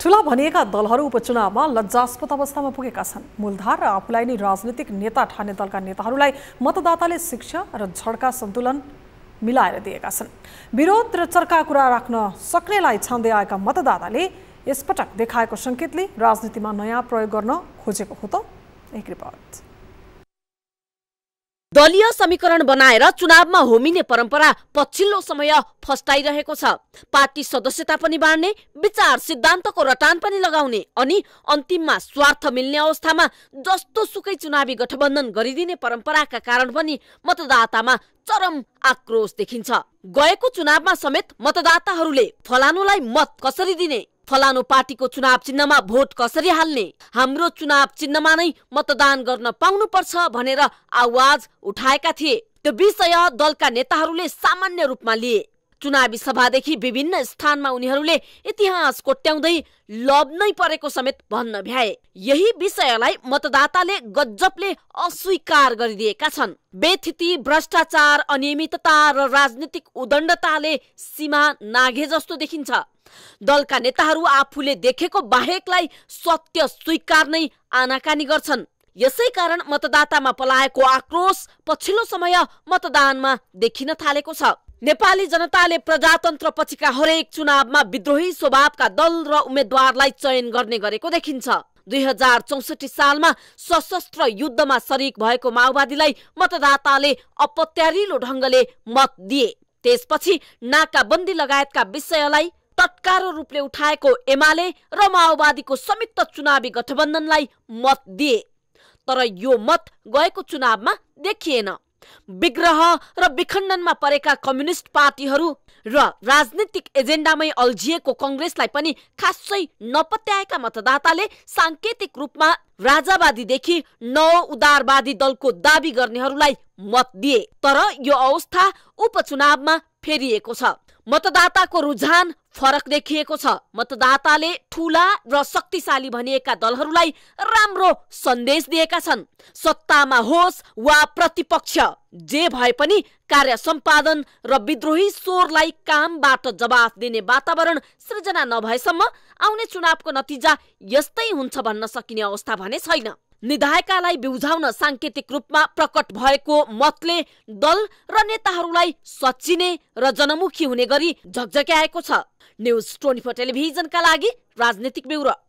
ठुला भनिएका दलहरू उपचुनावमा लज्जास्पद अवस्थामा पुगेका छन् मूलधार र आफूलाई नै राजनीतिक नेता ठाने दलका नेताहरूलाई मतदाताले शिक्षा र झड्का सन्तुलन मिलाएर दिएका छन् विरोध र चर्का कुरा राख्न सक्नेलाई छान्दै आएका मतदाताले यसपटक देखाएको सङ्केतले राजनीतिमा नयाँ प्रयोग गर्न खोजेको हो त एक रिपोर्ट दलीय समीकरण बनाएर चुनावमा होमिने परम्परा पछिल्लो समय फस्टाइरहेको छ पार्टी सदस्यता पनि बाँड्ने विचार सिद्धान्तको रटान पनि लगाउने अनि अन्तिममा स्वार्थ मिल्ने अवस्थामा जस्तो सुकै चुनावी गठबन्धन गरिदिने परम्पराका कारण पनि मतदातामा चरम आक्रोश देखिन्छ गएको चुनावमा समेत मतदाताहरूले फलानुलाई मत कसरी दिने फलानु पार्टीको चुनाव चिन्हमा भोट कसरी हाल्ने हाम्रो चुनाव चिन्हमा नै मतदान गर्न पाउनुपर्छ भनेर आवाज उठाएका थिए त्यो विषय दलका नेताहरूले सामान्य रूपमा लिए चुनावी सभादेखि विभिन्न स्थानमा उनीहरूले इतिहास कोट्याउँदै लब नै परेको समेत भन्न भ्याए यही विषयलाई मतदाताले गजबले अस्वीकार गरिदिएका छन् बेथिति भ्रष्टाचार अनियमितता र राजनीतिक उदण्डताले सीमा नाघे जस्तो देखिन्छ दलका नेताहरू आफूले देखेको बाहेकलाई सत्य स्वीकार नै आनाकानी गर्छन् यसै कारण मतदातामा पलाएको आक्रोश पछिल्लो समय मतदानमा देखिन थालेको छ नेपाली जनताले प्रजातन्त्र पछिका हरेक चुनावमा विद्रोही स्वभावका दल र उम्मेद्वारलाई चयन गर्ने गरेको देखिन्छ दुई हजार चौसठी सालमा सशस्त्र युद्धमा शरीक भएको माओवादीलाई मतदाताले अपत्यारिलो ढङ्गले मत दिए त्यसपछि नाकाबन्दी लगायतका विषयलाई तत्कारो रूपले उठाएको एमाले र माओवादीको संयुक्त चुनावी गठबन्धनलाई मत दिए तर यो मत गएको चुनावमा देखिएन विग्रह र विखण्डनमा परेका कम्युनिस्ट पार्टीहरू र राजनीतिक एजेन्डामै अल्झिएको कङ्ग्रेसलाई पनि खासै नपत्याएका मतदाताले साङ्केतिक रूपमा राजावादीदेखि नव उदारवादी दलको दावी गर्नेहरूलाई मत दिए तर यो अवस्था उपचुनावमा फेरिएको छ मतदाताको रुझान फरक देखिएको छ मतदाताले ठुला र शक्तिशाली भनिएका दलहरूलाई राम्रो सन्देश दिएका छन् सत्तामा होस् वा प्रतिपक्ष जे भए पनि कार्य सम्पादन र विद्रोही स्वरलाई कामबाट जवाफ दिने वातावरण सृजना नभएसम्म आउने चुनावको नतिजा यस्तै हुन्छ भन्न सकिने अवस्था भने छैन निधायकालाई बिउझाउन साङ्केतिक रूपमा प्रकट भएको मतले दल र नेताहरूलाई सचिने र जनमुखी हुने गरी झकझक्याएको छ न्युज ट्वेन्टी फोर टेलिभिजनका लागि राजनीतिक ब्युरो